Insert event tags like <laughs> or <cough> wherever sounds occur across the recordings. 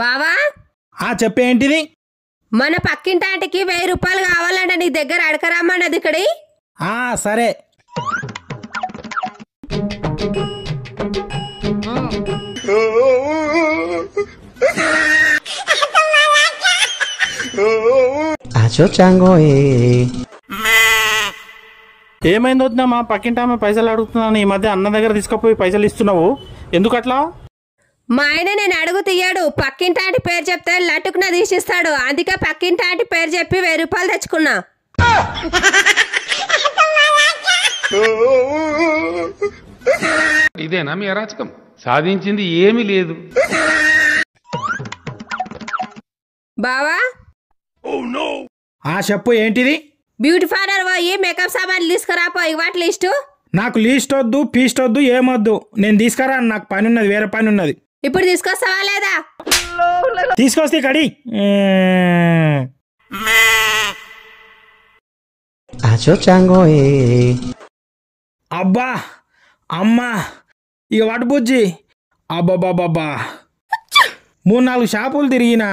బావా ఆ చెప్పేంటిది మన పక్కింటాటికి వెయ్యి రూపాయలు కావాలంటే నీ దగ్గర అడకరమ్మన్నది ఇక్కడి ఆ సరే ఏమైంది వద్దా మా పైసలు అడుగుతున్నాను ఈ మధ్య అన్న దగ్గర తీసుకుపోయి పైసలు ఇస్తున్నావు ఎందుకట్లా మా ఆయన నేను అడుగు తీయాడు పక్కింటాంటి పేరు చెప్తే లటుకున తీసిస్తాడు అందుకే పక్కింటాంటి పేరు చెప్పి వెయ్యి రూపాయలు తెచ్చుకున్నా ఇదేనా మీ అరాచకం సాధించింది ఏమీ లేదు బావా ఆ చెప్పు ఏంటిది బ్యూటీ పార్లర్ పోయి మేకప్ సామాన్లు తీసుకురాపో ఇవాటి లిస్టు నాకు లీస్ట్ వద్దు పీస్ట్ వద్దు ఏమొద్దు నేను తీసుకురా నాకు పని ఉన్నది వేరే పని ఉన్నది ఇప్పుడు తీసుకొస్తావా లేదా తీసుకొస్తే కడి అబ్బా అమ్మా ఇక వాటి బుజ్జి అబ్బాబాబాబా మూడు నాలుగు షాపులు తిరిగినా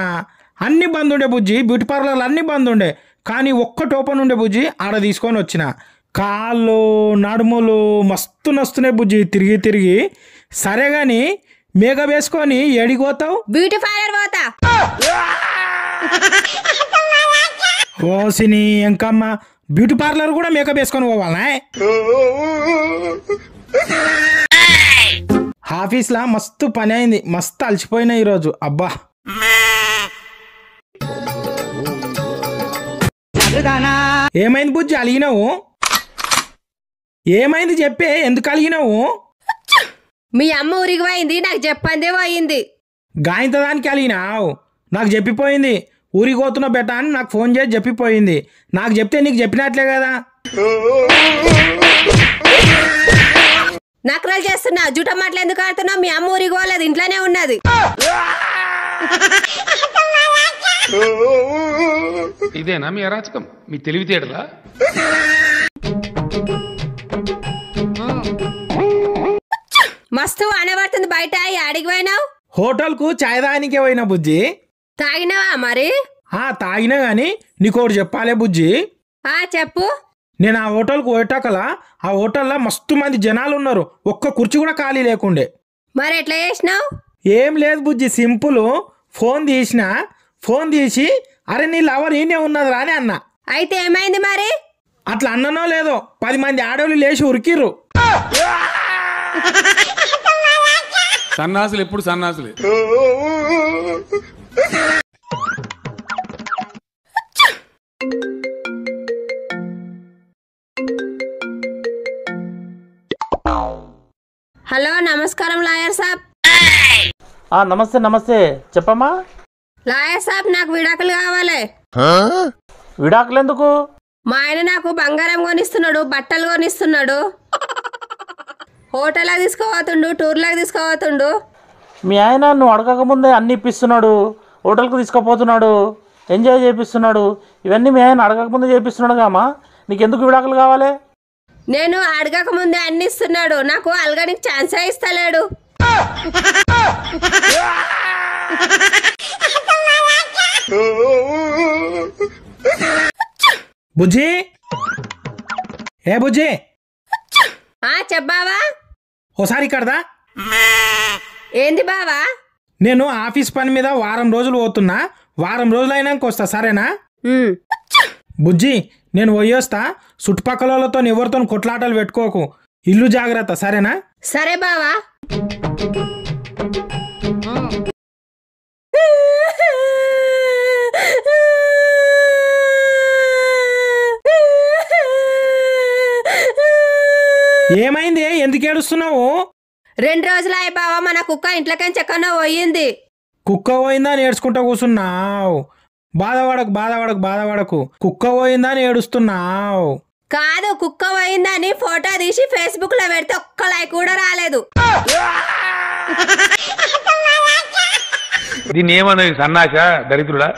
అన్ని బంద్ ఉండే బుజ్జి బ్యూటీ పార్లర్లు అన్ని బంద్ ఉండే కానీ ఒక్క టోపన్ ఉండే బుజ్జి ఆడ తీసుకొని వచ్చిన కాళ్ళు నడుములు మస్తు నస్తున్నాయి బుజ్జి తిరిగి తిరిగి సరే కానీ మేఘ వేసుకొని ఎడిగోతావు బ్యూటీ పార్లర్ పోతా ఓసిని ఇంకమ్మా బ్యూటీ పార్లర్ కూడా మేకప్ వేసుకొని ఆఫీస్ లా మస్తు పని అయింది మస్తు అలసిపోయినా ఈరోజు అబ్బా ఏమైంది బుజ్జి అలిగినావు ఏమైంది చెప్పే ఎందుకు అలిగినావు మీ అమ్మ ఊరికి పోయింది నాకు చెప్పందే పోయింది గాయంతదానికి అలిగినావు నాకు చెప్పిపోయింది ఊరికి పోతున్న బెట్ట అని నాకు ఫోన్ చేసి చెప్పిపోయింది నాకు చెప్తే నీకు చెప్పినట్లే కదా నకరాలు చేస్తున్నా జుట మాటలు ఎందుకు ఆడుతున్నావు మీ అమ్మ ఊరికి పోలేదు ఇంట్లోనే ఉన్నది ఇదేనా మీ అరాచకం మీ తెలివితేటలా మస్తు అనబడుతుంది బయట అడిగిపోయినావు పోయినావు హోటల్ కు చాయ్ తాగనికే పోయినా బుజ్జి తాగినావా మరి ఆ తాగినా గాని నీకోటి చెప్పాలే బుజ్జి ఆ చెప్పు నేను ఆ కు పోయేటాకల ఆ హోటల్లో మస్తు మంది జనాలు ఉన్నారు ఒక్క కుర్చీ కూడా ఖాళీ లేకుండే మరి ఎట్లా చేసినావు ఏం లేదు బుజ్జి సింపుల్ ఫోన్ తీసిన ఫోన్ తీసి అరే నీ లవర్ ఈయనే ఉన్నది రాని అన్న అయితే ఏమైంది మరి అట్లా అన్ననో లేదో పది మంది ఆడవాళ్ళు లేచి ఉరికిర్రు <laughs> సన్నాసులు ఎప్పుడు సన్నాసులే హలో నమస్కారం లాయర్ సాబ్ ఆ నమస్తే నమస్తే చెప్పమ్మా లాయర్ సాబ్ నాకు విడాకులు కావాలి విడాకులు ఎందుకు మా ఆయన నాకు బంగారం కొనిస్తున్నాడు బట్టలు కొనిస్తున్నాడు హోటల్కి టూర్ లాగా తీసుకోవతుండు మీ ఆయన నువ్వు అడగకముందే అన్ని ఇప్పిస్తున్నాడు హోటల్కి తీసుకుపోతున్నాడు ఎంజాయ్ చేపిస్తున్నాడు ఇవన్నీ మీ ఆయన అడగకముందే చేపిస్తున్నాడు కామా నీకెందుకు విడాకులు కావాలి నేను అడగకముందే అన్ని ఇస్తున్నాడు నాకు అలగడానికి ఛాన్సే ఇస్తలేడు బుజ్జి ఏ బుజ్జి చెప్పావా ఓసారి ఇక్కడదా ఏంది బావా నేను ఆఫీస్ పని మీద వారం రోజులు పోతున్నా వారం రోజులు అయినాక వస్తా సరేనా బుజ్జి నేను పోయొస్తా చుట్టుపక్కల వాళ్ళతో ఎవరితో కొట్లాటలు పెట్టుకోకు ఇల్లు జాగ్రత్త సరేనా సరే బావా ఏమైంది ఎందుకు ఏడుస్తున్నావు రెండు రోజులాయి బావా మన కుక్క ఇంట్లోకని చెక్కన పోయింది కుక్క పోయిందా ఏడ్చుకుంటా కూర్చున్నావు బాధపడకు బాధపడకు బాధపడకు కుక్క పోయిందా ఏడుస్తున్నావు కాదు కుక్క పోయిందని ఫోటో తీసి ఫేస్బుక్ లో పెడితే ఒక్క లైక్ కూడా రాలేదు దీన్ని ఏమన్నా సన్నాస దరిద్రుడా